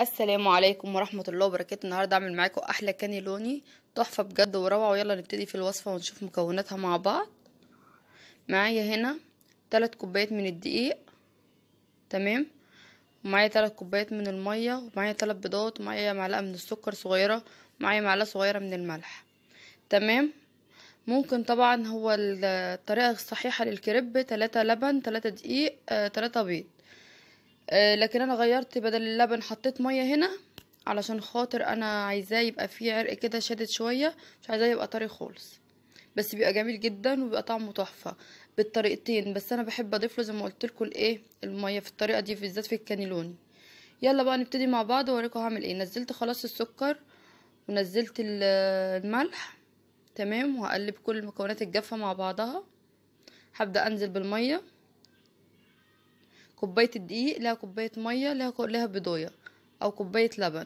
السلام عليكم ورحمة الله وبركاته النهاردة عمل معاكم احلى كانيلوني تحفة بجد وروعة ويلا نبتدي في الوصفة ونشوف مكوناتها مع بعض معايا هنا تلات كوبايات من الدقيق تمام ومعايا تلات كوبايات من المية ومعايا تلات بيضات ومعايا معلقة من السكر صغيرة ومعايا معلقة صغيرة من الملح تمام ممكن طبعا هو الطريقة الصحيحة للكريب تلاتة لبن تلاتة دقيق آه، تلاتة بيض آه، لكن انا غيرت بدل اللبن حطيت ميه هنا علشان خاطر انا عايزاه يبقى فيه عرق كده شادد شويه مش عايزاه يبقى طري خالص بس بيبقى جميل جدا وبيبقى طعمه تحفه بالطريقتين بس انا بحب اضيف له زي ما قلت لكم الايه الميه في الطريقه دي بالذات في الكانيلوني يلا بقى نبتدي مع بعض واوريكوا هعمل ايه نزلت خلاص السكر ونزلت الملح تمام وهقلب كل المكونات الجافه مع بعضها هبدا انزل بالميه كوباية الدقيق لها كوباية مية لها لها بيضاية أو كوباية لبن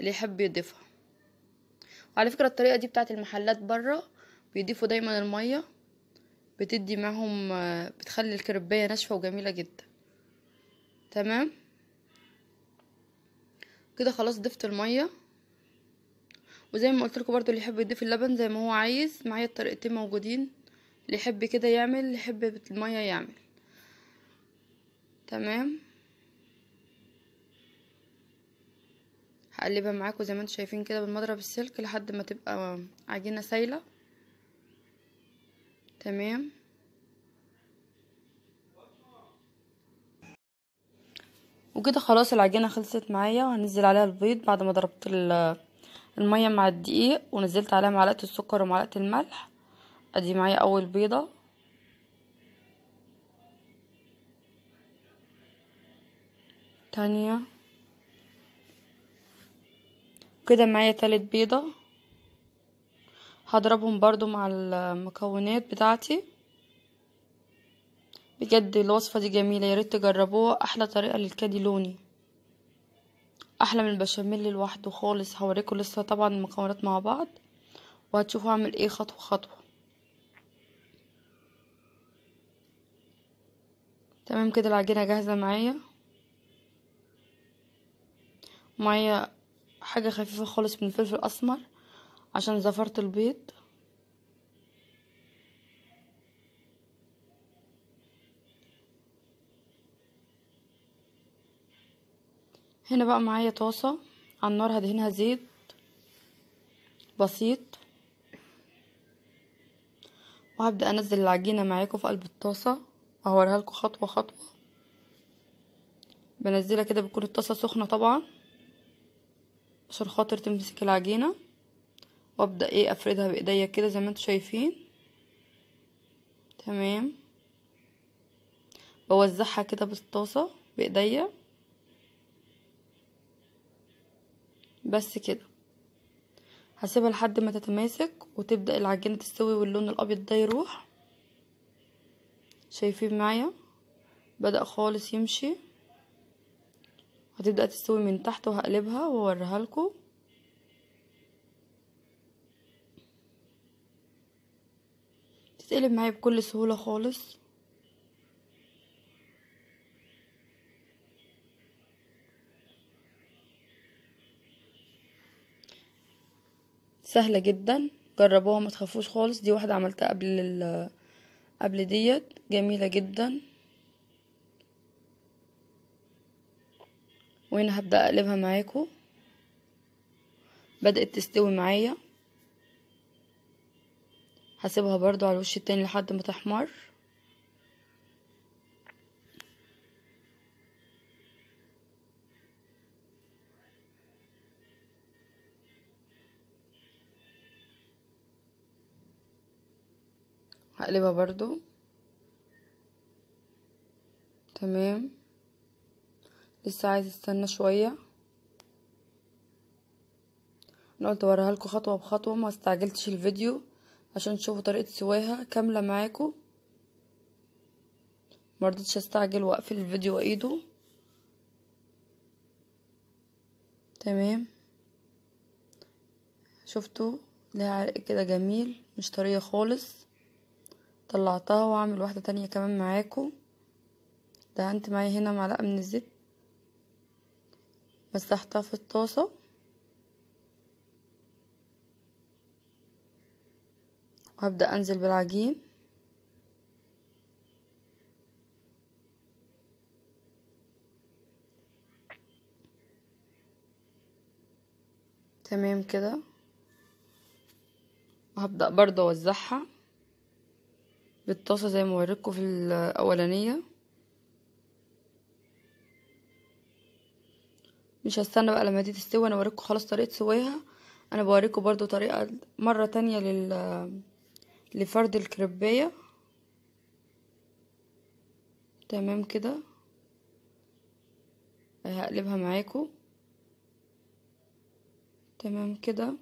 اللي يحب يضيفها وعلى فكرة الطريقة دي بتاعت المحلات برا بيضيفوا دايما المية بتدي معهم بتخلي الكرباية ناشفة وجميلة جدا تمام كده خلاص ضفت المية وزي ما قلت لكم برضو اللي يحب يضيف اللبن زي ما هو عايز معايا الطريقتين موجودين اللي يحب كده يعمل اللي يحب المية يعمل تمام هقلبها معاكم زي ما انتم شايفين كده بالمضرب السلك لحد ما تبقى عجينه سايله تمام وكده خلاص العجينه خلصت معايا وهنزل عليها البيض بعد ما ضربت الميه مع الدقيق ونزلت عليها معلقه السكر ومعلقه الملح ادي معايا اول بيضه تانية كده معايا تالت بيضة هضربهم برضو مع المكونات بتاعتي بجد الوصفة دي جميلة ياريت تجربوها احلى طريقة للكادي لوني احلى من البشاميل لوحده خالص هوريكم لسه طبعا المكونات مع بعض وهتشوفوا اعمل ايه خطوة خطوة تمام كده العجينة جاهزة معايا معايا حاجة خفيفة خالص من الفلفل الأسمر عشان زفرت البيض هنا بقى معايا طاسة على النار هدهنها زيت بسيط وهبدأ أنزل العجينة معاكم في قلب الطاسة أهورها لكم خطوة خطوة بنزلها كده بتكون الطاسة سخنة طبعا عشان خاطر تمسك العجينة وابدأ ايه افردها بايديا كده زي ما انتوا شايفين تمام بوزعها كده بالطاسة بايديا بس كده هسيبها لحد ما تتماسك وتبدأ العجينة تستوي واللون الأبيض ده يروح شايفين معايا بدأ خالص يمشي هتبدأ تستوي من تحت وهقلبها واوريها لكم تتقلب معايا بكل سهولة خالص سهلة جدا جربوها ما تخافوش خالص دي واحدة عملتها قبل قبل ديت جميلة جدا وهنا هبدأ اقلبها معاكم بدأت تستوي معايا هسيبها برضو على الوش التاني لحد ما تحمر هقلبها برضو تمام لسه عايز استنى شوية انا قلت اوريها لكم خطوه بخطوه ما استعجلتش الفيديو عشان تشوفوا طريقه سواها كامله معاكم مرضتش استعجل واقفل الفيديو وايده تمام شفتوا لها عرق كده جميل مش طريه خالص طلعتها وعمل واحده تانية كمان معاكم دهنت معايا هنا معلقه من الزيت مسحتها في الطاسة وهبدأ أنزل بالعجين تمام كده وهبدأ برضه أوزعها بالطاسة زي ما وريتكم في الأولانية مش هستنى بقى لما دي تستوي انا اوريكم خلاص طريقه سواها انا بوريكم برضو طريقه مره تانية لل لفرد الكريبيه تمام كده هقلبها معاكم تمام كده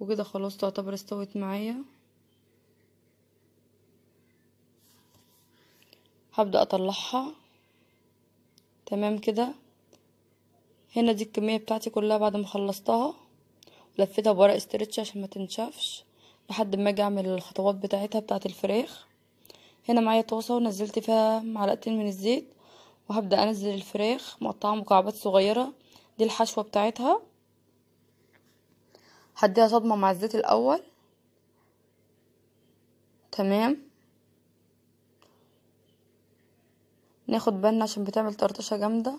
وكده خلاص تعتبر استوت معايا هبدا اطلعها تمام كده هنا دي الكمية بتاعتي كلها بعد ما خلصتها لفيتها بورق استرتش عشان ما تنشفش لحد ما اجي اعمل الخطوات بتاعتها بتاعت الفراخ هنا معايا طاسه ونزلت فيها معلقتين من الزيت وهبدا انزل الفراخ مقطعه مكعبات صغيره دي الحشوه بتاعتها هديها صدمه مع الزيت الاول تمام ناخد بالنا عشان بتعمل طرطشه جامده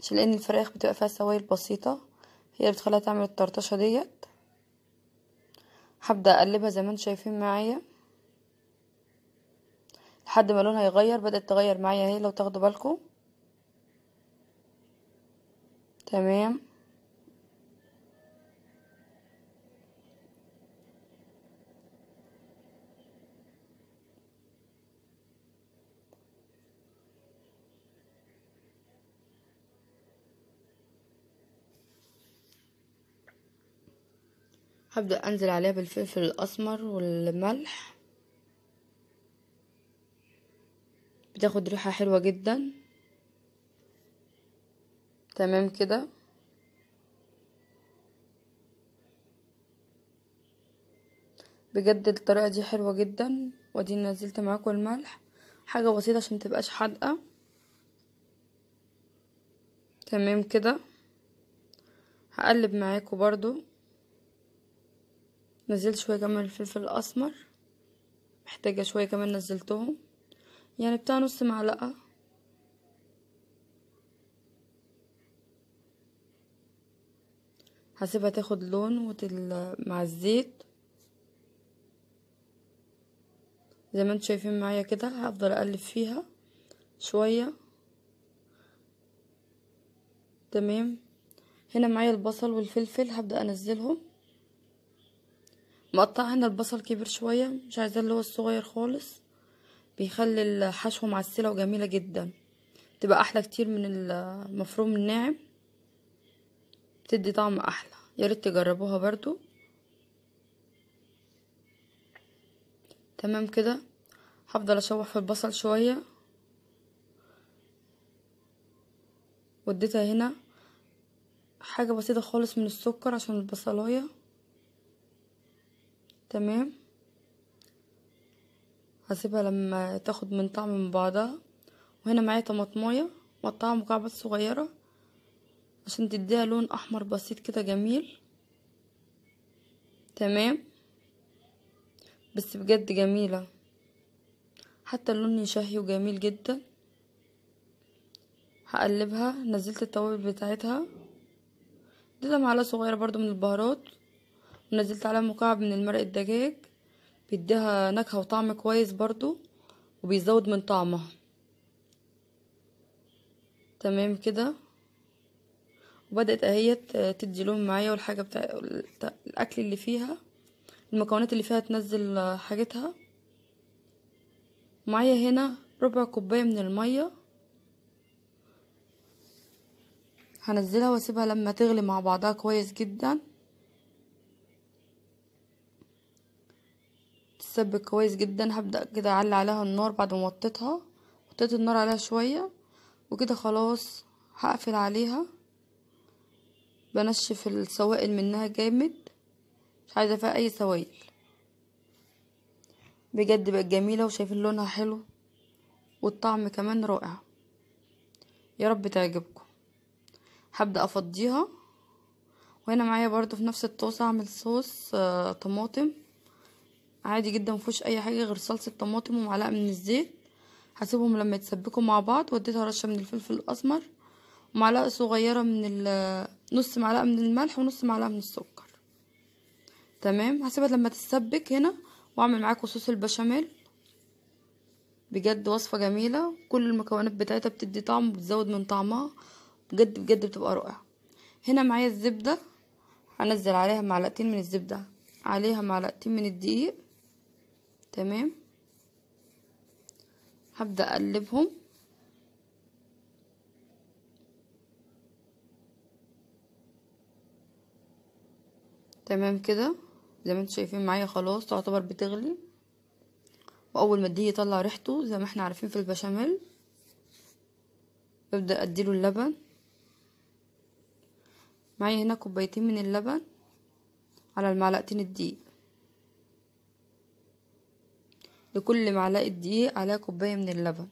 عشان لان الفراخ بتبقى فيها سوائل بسيطه هي بتخليها تعمل الطرطشه ديت هبدا اقلبها زي ما انتم شايفين معايا لحد ما لونها يغير بدات تغير معايا اهي لو تاخدوا بالكم تمام هبدأ أنزل عليها بالفلفل الأسمر والملح بتاخد ريحة حلوة جدا تمام كده بجد الطريقة دي حلوة جدا وادي نزلت معاكم الملح حاجة بسيطة عشان متبقاش حادقة تمام كده هقلب معاكم برضو نزلت شوية كمان الفلفل الأسمر محتاجة شوية كمان نزلتهم يعني بتاع نص معلقة هسيبها تاخد لون وتل... مع الزيت زي ما انتوا شايفين معايا كده هفضل اقلب فيها شوية تمام هنا معايا البصل والفلفل هبدأ انزلهم مقطع هنا البصل كبير شوية مش عايزاه اللي هو الصغير خالص بيخلي الحشوة معسلة وجميلة جدا تبقى احلى كتير من المفروم الناعم بتدي طعم احلى ياريت تجربوها برضو تمام كده هفضل اشوح في البصل شويه واديتها هنا حاجه بسيطه خالص من السكر عشان البصلايه تمام هسيبها لما تاخد من طعم من بعضها وهنا معايا طماطمايه مقطعه مكعبات صغيره عشان تديها لون احمر بسيط كده جميل تمام بس بجد جميله حتى اللون يشهي وجميل جدا هقلبها نزلت التوابل بتاعتها دي معلقه صغيره برضو من البهارات ونزلت عليها مكعب من المرق الدجاج بيديها نكهة وطعم كويس برضو وبيزود من طعمها تمام كده وبدأت اهيت تدي لون معايا والحاجة بتاع الأكل اللي فيها المكونات اللي فيها تنزل حاجتها معايا هنا ربع كوباية من المية هنزلها واسيبها لما تغلي مع بعضها كويس جدا هتتسبك كويس جدا هبدأ كده اعلي عليها النار بعد ما وطيتها وطيت النار عليها شوية وكده خلاص هقفل عليها بنشف السوائل منها جامد مش عايزة فيها اي سوائل بجد بقت جميلة وشايفين لونها حلو والطعم كمان رائع يا رب تعجبكم هبدأ افضيها وهنا معايا برضو في نفس الطاسة هعمل صوص آه طماطم عادي جدا مفيهوش اي حاجه غير صلصه طماطم ومعلقه من الزيت هسيبهم لما يتسبكوا مع بعض واديتها رشه من الفلفل الاسمر ومعلقه صغيره من نص معلقه من الملح ونص معلقه من السكر تمام هسيبها لما تتسبك هنا واعمل معاكم صوص البشاميل بجد وصفه جميله كل المكونات بتاعتها بتدي طعم وبتزود من طعمها بجد بجد بتبقى رائعه هنا معايا الزبده هنزل عليها معلقتين من الزبده عليها معلقتين من الدقيق تمام هبدأ أقلبهم تمام كده زي ما انتم شايفين معايا خلاص تعتبر بتغلي واول ما اديه يطلع ريحته زي ما احنا عارفين في البشاميل ببدا اديله اللبن معايا هنا كوبايتين من اللبن على المعلقتين الدقيق لكل معلقة دقيق عليها كوباية من اللبن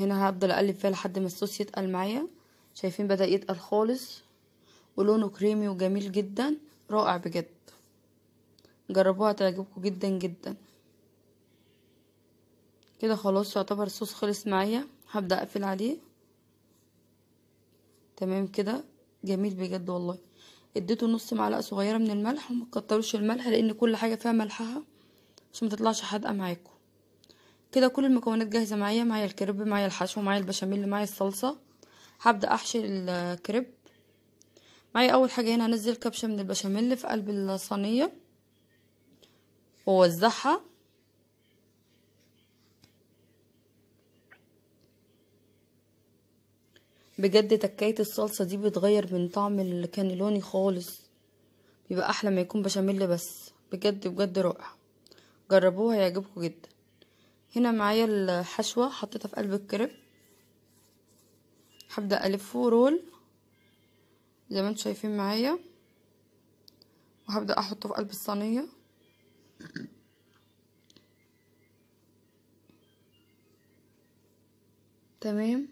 هنا هفضل اقلب فيها لحد ما الصوص يتقل معايا شايفين بدأ يتقل خالص ولونه كريمي وجميل جدا رائع بجد جربوها هتعجبكم جدا جدا كده خلاص يعتبر الصوص خلص معايا هبدأ اقفل عليه تمام كده جميل بجد والله اديته نص معلقه صغيره من الملح ومكتروش الملح لان كل حاجه فيها ملحها عشان ما تطلعش حادقه معاكم كده كل المكونات جاهزه معايا معايا الكريب معايا الحشو معايا البشاميل معايا الصلصه هبدا احشي الكريب معايا اول حاجه هنا هنزل كبشه من البشاميل في قلب الصينيه واوزعها بجد تكايه الصلصه دي بتغير من طعم الكانيلوني خالص بيبقى احلى ما يكون بشاميل بس بجد بجد رائع جربوه هيعجبكم جدا هنا معايا الحشوة حطيتها في قلب الكريب هبدأ ألفه رول زي ما انتم شايفين معايا وهبدأ أحطه في قلب الصينية تمام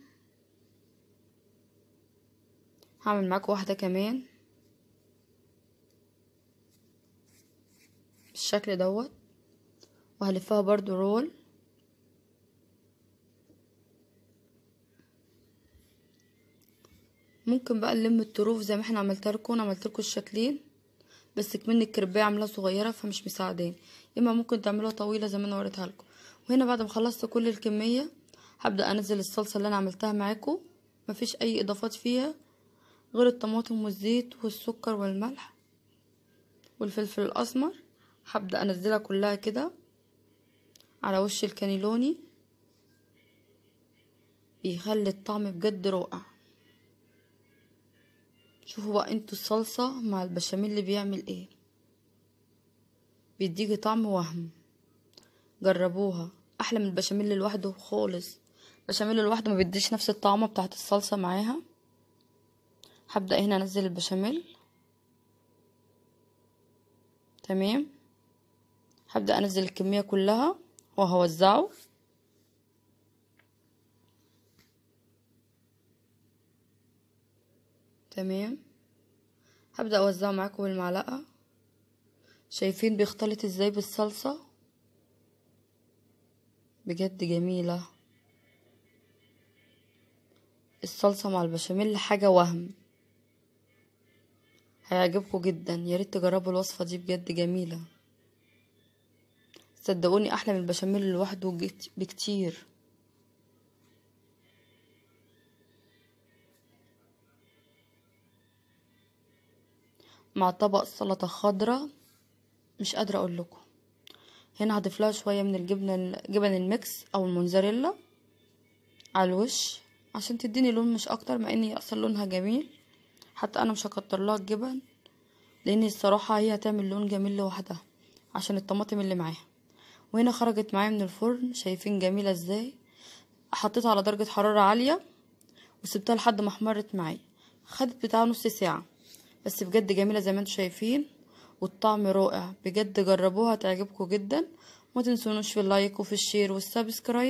هعمل معاكم واحدة كمان بالشكل دوت وهلفها برضو رول ممكن بقى نلم الطروف زي ما احنا عملت لكم انا عملت لكم الشكلين بس كمان الكربايه عاملاها صغيره فمش مساعدين اما ممكن تعملوها طويله زي ما انا وريتها لكم وهنا بعد ما خلصت كل الكميه هبدا انزل الصلصه اللي انا عملتها معاكم مفيش اي اضافات فيها غير الطماطم والزيت والسكر والملح والفلفل الاسمر هبدا انزلها كلها كده على وش الكانيلوني بيخلي الطعم بجد رائع شوفوا بقى انتوا الصلصة مع البشاميل اللي بيعمل ايه بيديكي طعم وهم جربوها احلى من البشاميل لوحده خالص البشاميل لوحده ما بيديش نفس الطعمة بتاعت الصلصة معاها هبدأ هنا انزل البشاميل تمام هبدأ انزل الكمية كلها وهوزعه تمام هبدأ اوزعه معاكم بالمعلقة شايفين بيختلط ازاي بالصلصة بجد جميلة الصلصة مع البشاميل حاجة وهم هيعجبكم جدا ياريت تجربوا الوصفة دي بجد جميلة صدقوني احلى من البشاميل لوحده بكتير مع طبق سلطة خضراء مش قادرة اقول لكم هنا هضيف لها شوية من الجبنة جبن الميكس او المونزاريلا على الوش عشان تديني لون مش اكتر مع ان اصلا لونها جميل حتى انا مش هكتر لها الجبن لان الصراحة هي هتعمل لون جميل لوحدها عشان الطماطم اللي معاها وهنا خرجت معايا من الفرن شايفين جميله ازاي حطيتها على درجه حراره عاليه وسبتها لحد ما احمرت معايا خدت بتاع نص ساعه بس بجد جميله زي ما انتم شايفين والطعم رائع بجد جربوها تعجبكم جدا ما تنسونوش في اللايك وفي الشير والسبسكرايب